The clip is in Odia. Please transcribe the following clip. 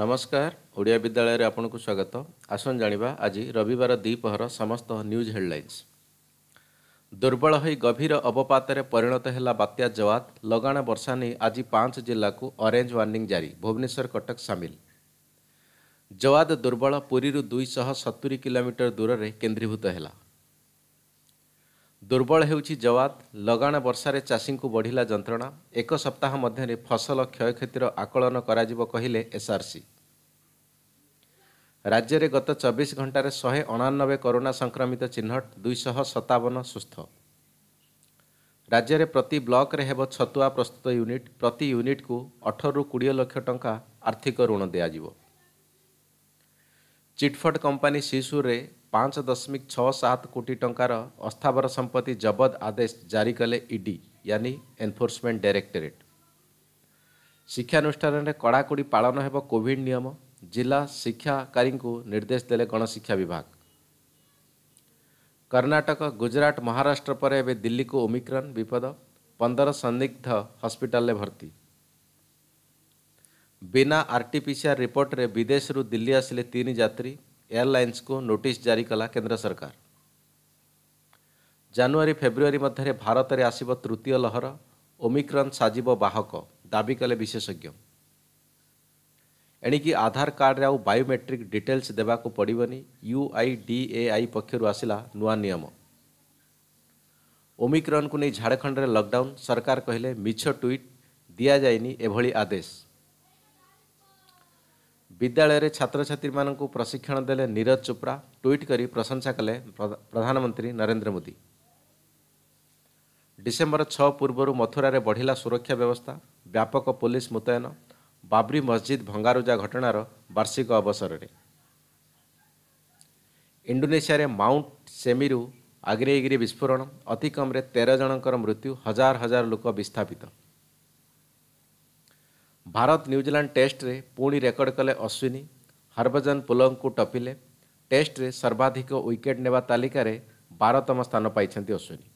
ନମସ୍କାର ଓଡ଼ିଆ ବିଦ୍ୟାଳୟରେ ଆପଣଙ୍କୁ ସ୍ୱାଗତ ଆସନ୍ତୁ ଜାଣିବା ଆଜି ରବିବାର ଦ୍ୱିପହର ସମସ୍ତ ନ୍ୟୁଜ୍ ହେଡ଼ଲାଇନ୍ସ ଦୁର୍ବଳ ହୋଇ ଗଭୀର ଅବପାତରେ ପରିଣତ ହେଲା ବାତ୍ୟା ଜବାତ ଲଗାଣ ବର୍ଷା ନେଇ ଆଜି ପାଞ୍ଚ ଜିଲ୍ଲାକୁ ଅରେଞ୍ଜ ୱାର୍ଣ୍ଣିଂ ଜାରି ଭୁବନେଶ୍ୱର କଟକ ସାମିଲ ଜବାଦ ଦୁର୍ବଳ ପୁରୀରୁ ଦୁଇଶହ ସତୁରି କିଲୋମିଟର ଦୂରରେ କେନ୍ଦ୍ରୀଭୂତ ହେଲା ଦୁର୍ବଳ ହେଉଛି ଜବାଦ ଲଗାଣ ବର୍ଷାରେ ଚାଷୀଙ୍କୁ ବଢ଼ିଲା ଯନ୍ତ୍ରଣା ଏକ ସପ୍ତାହ ମଧ୍ୟରେ ଫସଲ କ୍ଷୟକ୍ଷତିର ଆକଳନ କରାଯିବ କହିଲେ ଏସ୍ଆର୍ସି ରାଜ୍ୟରେ ଗତ ଚବିଶ ଘଣ୍ଟାରେ ଶହେ ଅଣାନବେ କରୋନା ସଂକ୍ରମିତ ଚିହ୍ନଟ ଦୁଇଶହ ସତାବନ ସୁସ୍ଥ ରାଜ୍ୟରେ ପ୍ରତି ବ୍ଲକ୍ରେ ହେବ ଛତୁଆ ପ୍ରସ୍ତୁତ ୟୁନିଟ୍ ପ୍ରତି ୟୁନିଟ୍କୁ ଅଠରରୁ କୋଡ଼ିଏ ଲକ୍ଷ ଟଙ୍କା ଆର୍ଥିକ ଋଣ ଦିଆଯିବ ଚିଟ୍ଫଟ୍ କମ୍ପାନୀ ଶିଶୁରେ ପାଞ୍ଚ ଦଶମିକ ଛଅ ସାତ କୋଟି ଟଙ୍କାର ଅସ୍ଥାବର ସମ୍ପତ୍ତି ଜବତ ଆଦେଶ ଜାରି କଲେ ଇଡି ୟାନି ଏନ୍ଫୋର୍ସମେଣ୍ଟ ଡାଇରେକ୍ଟୋରେଟ୍ ଶିକ୍ଷାନୁଷ୍ଠାନରେ କଡ଼ାକଡ଼ି ପାଳନ ହେବ କୋଭିଡ୍ ନିୟମ ଜିଲ୍ଲା ଶିକ୍ଷାକାରୀଙ୍କୁ ନିର୍ଦ୍ଦେଶ ଦେଲେ ଗଣଶିକ୍ଷା ବିଭାଗ କର୍ଣ୍ଣାଟକ ଗୁଜରାଟ ମହାରାଷ୍ଟ୍ର ପରେ ଏବେ ଦିଲ୍ଲୀକୁ ଓମିକ୍ରନ୍ ବିପଦ ପନ୍ଦର ସନ୍ଦିଗ୍ଧ ହସ୍ପିଟାଲରେ ଭର୍ତ୍ତି ବିନା ଆର୍ଟିପିସିଆର୍ ରିପୋର୍ଟରେ ବିଦେଶରୁ ଦିଲ୍ଲୀ ଆସିଲେ ତିନି ଯାତ୍ରୀ ଏୟାରଲାଇନ୍ସ କୁ ନୋଟିସ୍ ଜାରି କଲା କେନ୍ଦ୍ର ସରକାର ଜାନୁଆରୀ ଫେବୃଆରୀ ମଧ୍ୟରେ ଭାରତରେ ଆସିବ ତୃତୀୟ ଲହର ଓମିକ୍ରନ୍ ସାଜିବ ବାହକ ଦାବି କଲେ ବିଶେଷଜ୍ଞ ଏଣିକି ଆଧାର କାର୍ଡ଼ରେ ଆଉ ବାୟୋମେଟ୍ରିକ୍ ଡିଟେଲ୍ସ ଦେବାକୁ ପଡ଼ିବନି U I D A I ପକ୍ଷରୁ ଆସିଲା ନୂଆ ନିୟମ ଓମିକ୍ରନ୍କୁ ନେଇ ଝାଡ଼ଖଣ୍ଡରେ ଲକଡାଉନ୍ ସରକାର କହିଲେ ମିଛ ଟ୍ୱିଟ୍ ଦିଆଯାଇନି ଏଭଳି ଆଦେଶ विद्यालयले छी प्रशिक्षण देले निरज चोप्रा ट्विट गरि प्रशंसा कले प्रधानमन्त्री नरेन्द्र मोदी डिसेम्बर छ पूर्व मथुर बढ्ला सुरक्षा व्यवस्था व्यापक पुलिस मुतयन बाब्रिमजिद् भङ्गारुजा घटणार वार्षिक अवसर इन्डोनेसिया माउन्ट सेमिरु आग्रेगिरी विस्फोरण अतिकम्रे तेह्रज मृत्यु हजार हजार लोक विस्थापित ଭାରତ ନ୍ୟୁଜିଲାଣ୍ଡ ଟେଷ୍ଟରେ ପୁଣି ରେକର୍ଡ କଲେ ଅଶ୍ୱିନୀ ହରଭଜନ ପୁଲଙ୍କୁ ଟପିଲେ ଟେଷ୍ଟରେ ସର୍ବାଧିକ ୱିକେଟ୍ ନେବା ତାଲିକାରେ ବାରତମ ସ୍ଥାନ ପାଇଛନ୍ତି ଅଶ୍ୱିନୀ